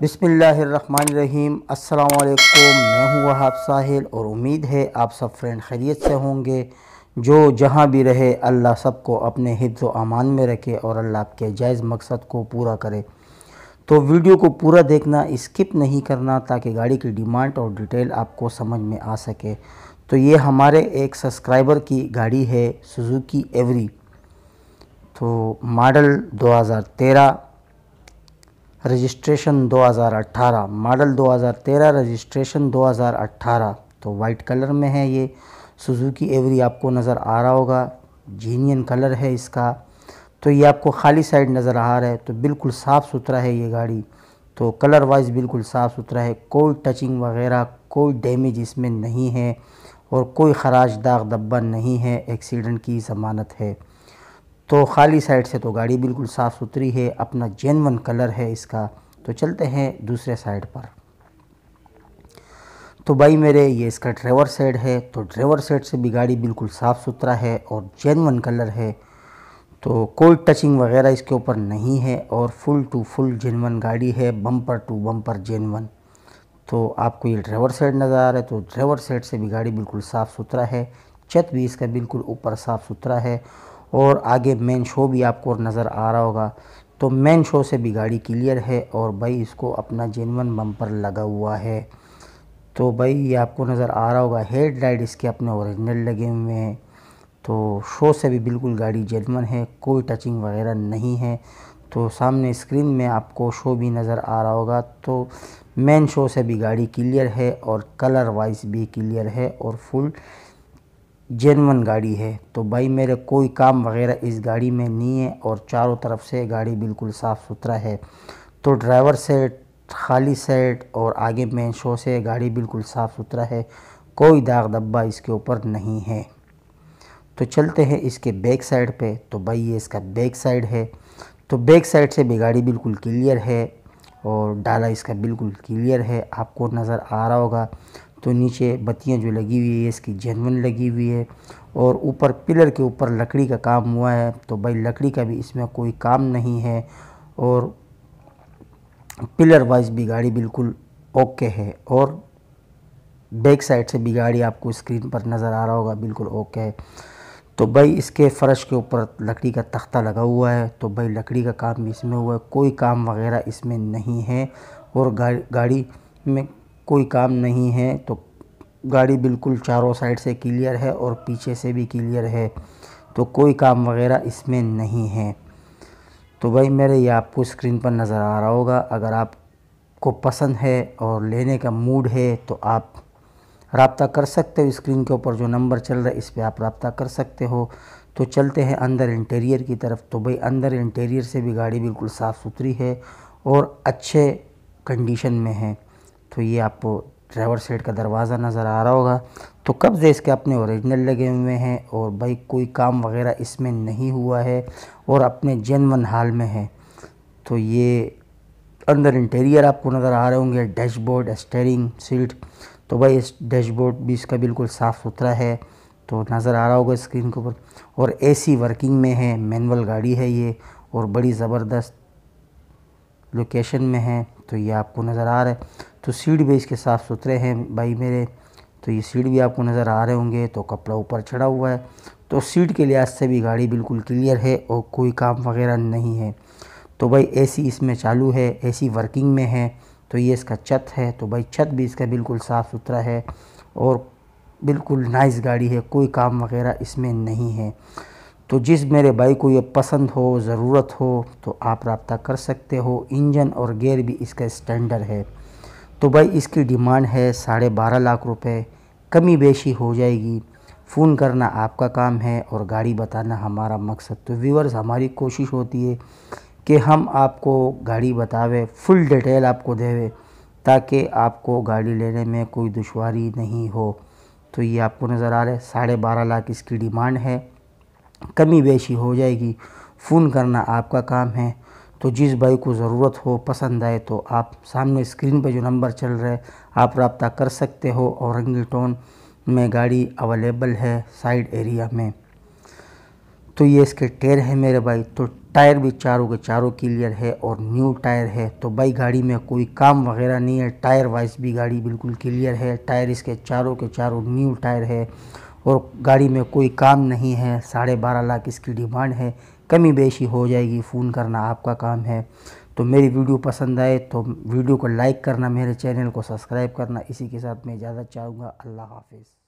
बिसमीम अल्लाम मैं हूँ वहाब साहिल और उम्मीद है आप सब फ्रेंड खैरियत से होंगे जो जहाँ भी रहे अल्लाह सबको अपने हिज्ज़ अमान में रखे और अल्लाह आपके जायज़ मकसद को पूरा करे तो वीडियो को पूरा देखना स्किप नहीं करना ताकि गाड़ी की डिमांड और डिटेल आपको समझ में आ सके तो ये हमारे एक सब्सक्राइबर की गाड़ी है सुजुकी एवरी तो मॉडल 2013 रजिस्ट्रेशन 2018 मॉडल 2013 रजिस्ट्रेशन 2018 तो वाइट कलर में है ये सुजुकी एवरी आपको नज़र आ रहा होगा जीनियन कलर है इसका तो ये आपको खाली साइड नज़र आ रहा है तो बिल्कुल साफ़ सुथरा है ये गाड़ी तो कलर वाइज बिल्कुल साफ़ सुथरा है कोई टचिंग वगैरह कोई डैमेज इसमें नहीं है और कोई खराज दाग दब्बा नहीं है एक्सीडेंट की ज़मानत है तो खाली साइड से तो गाड़ी बिल्कुल साफ़ सुथरी है अपना जेनवन कलर है इसका तो चलते हैं दूसरे साइड पर तो भाई मेरे ये इसका ड्राइवर साइड है तो ड्राइवर साइड से भी गाड़ी बिल्कुल साफ़ सुथरा है और जेनवन कलर है तो कोई टचिंग वगैरह इसके ऊपर नहीं है और फुल टू फुल जेनवन गाड़ी है बम्पर टू बम्पर जेनवन तो आपको ये ड्राइवर साइड नज़र आ रहा है तो ड्राइवर साइड से भी गाड़ी बिल्कुल साफ़ सुथरा है छत भी इसका बिल्कुल ऊपर साफ़ सुथरा है और आगे मेन शो भी आपको नज़र आ रहा होगा तो मेन शो से भी गाड़ी क्लियर है और भाई इसको अपना जेनवन बम्पर लगा हुआ है तो भाई ये आपको नज़र आ रहा होगा हेड लाइट इसके अपने ओरिजिनल लगे हुए हैं तो शो से भी बिल्कुल गाड़ी जेनवन है कोई टचिंग वगैरह नहीं है तो सामने स्क्रीन में आपको शो भी नज़र आ रहा होगा तो मेन शो से भी गाड़ी क्लियर है और कलर वाइज भी क्लियर है और फुल जेनवन गाड़ी है तो भाई मेरे कोई काम वगैरह इस गाड़ी में नहीं है और चारों तरफ से गाड़ी बिल्कुल साफ़ सुथरा है तो ड्राइवर सेट खाली सेट और आगे मेन शो से गाड़ी बिल्कुल साफ़ सुथरा है कोई दाग धब्बा इसके ऊपर नहीं है तो चलते हैं इसके बैक साइड पे तो भाई ये इसका बैक साइड है तो बैक साइड से भी गाड़ी बिल्कुल क्लियर है और डाला इसका बिल्कुल क्लियर है आपको नज़र आ रहा होगा तो नीचे बत्तियाँ जो लगी हुई है इसकी जेनवन लगी हुई है और ऊपर पिलर के ऊपर लकड़ी का काम हुआ है तो भाई लकड़ी का भी इसमें कोई काम नहीं है और पिलर वाइज भी गाड़ी बिल्कुल ओके है और बैक साइड से भी गाड़ी आपको स्क्रीन पर नज़र आ रहा होगा बिल्कुल ओके है तो भाई इसके फ़र्श के ऊपर लकड़ी का तख्ता लगा हुआ है तो भाई लकड़ी का काम भी इसमें हुआ है कोई काम वगैरह इसमें नहीं है और गाड़ी गाड़ी में कोई काम नहीं है तो गाड़ी बिल्कुल चारों साइड से क्लियर है और पीछे से भी क्लियर है तो कोई काम वगैरह इसमें नहीं है तो भाई मेरे ये आपको स्क्रीन पर नज़र आ रहा होगा अगर आपको पसंद है और लेने का मूड है तो आप रबता कर सकते हो स्क्रीन के ऊपर जो नंबर चल रहा है इस पर आप रबता कर सकते हो तो चलते हैं अंदर इंटीरियर की तरफ तो भाई अंदर इंटीरियर से भी गाड़ी बिल्कुल साफ़ सुथरी है और अच्छे कंडीशन में है तो ये आपको ड्राइवर सीट का दरवाज़ा नज़र आ रहा होगा तो कब्ज़े इसके अपने ओरिजिनल लगे हुए हैं और भाई कोई काम वगैरह इसमें नहीं हुआ है और अपने जेनवन हाल में है तो ये अंदर इंटीरियर आपको नज़र आ रहे होंगे डैशबोर्ड स्टेरिंग सीट तो भाई इस डैशबोर्ड भी इसका बिल्कुल साफ़ सुथरा है तो नज़र आ रहा होगा स्क्रीन के ऊपर और एसी वर्किंग में है मैनुअल गाड़ी है ये और बड़ी ज़बरदस्त लोकेशन में है तो ये आपको नज़र आ रहा है तो सीट भी इसके साफ़ सुथरे हैं भाई मेरे तो ये सीट भी आपको नज़र आ रहे होंगे तो कपड़ा ऊपर चढ़ा हुआ है तो सीट के लिहाज से भी गाड़ी बिल्कुल क्लियर है और कोई काम वगैरह नहीं है तो भाई एसी इसमें चालू है एसी वर्किंग में है तो ये इसका छत है तो भाई छत भी इसका बिल्कुल साफ़ सुथरा है और बिल्कुल नाइस गाड़ी है कोई काम वगैरह इसमें नहीं है तो जिस मेरे भाई को ये पसंद हो ज़रूरत हो तो आप रबता कर सकते हो इंजन और गेयर भी इसका स्टैंडर्ड है तो भाई इसकी डिमांड है साढ़े बारह लाख रुपए कमी बेशी हो जाएगी फ़ोन करना आपका काम है और गाड़ी बताना हमारा मकसद तो व्यूवर्स हमारी कोशिश होती है कि हम आपको गाड़ी बतावे फुल डिटेल आपको देवे ताकि आपको गाड़ी लेने में कोई दुशारी नहीं हो तो ये आपको नज़र आ रहा है साढ़े बारह लाख इसकी डिमांड है कमी बेशी हो जाएगी फ़ोन करना आपका काम है तो जिस भाई को ज़रूरत हो पसंद आए तो आप सामने स्क्रीन पर जो नंबर चल रहा है आप रबता कर सकते हो टोन में गाड़ी अवेलेबल है साइड एरिया में तो ये इसके टायर है मेरे भाई तो टायर भी चारों के चारों क्लियर है और न्यू टायर है तो भाई गाड़ी में कोई काम वगैरह नहीं है टायर वाइज भी गाड़ी बिल्कुल क्लियर है टायर इसके चारों के चारों न्यू टायर है और गाड़ी में कोई काम नहीं है साढ़े बारह लाख इसकी डिमांड है कमी बेशी हो जाएगी फ़ोन करना आपका काम है तो मेरी वीडियो पसंद आए तो वीडियो को लाइक करना मेरे चैनल को सब्सक्राइब करना इसी के साथ मैं इजाज़त चाहूँगा अल्लाह हाफिज़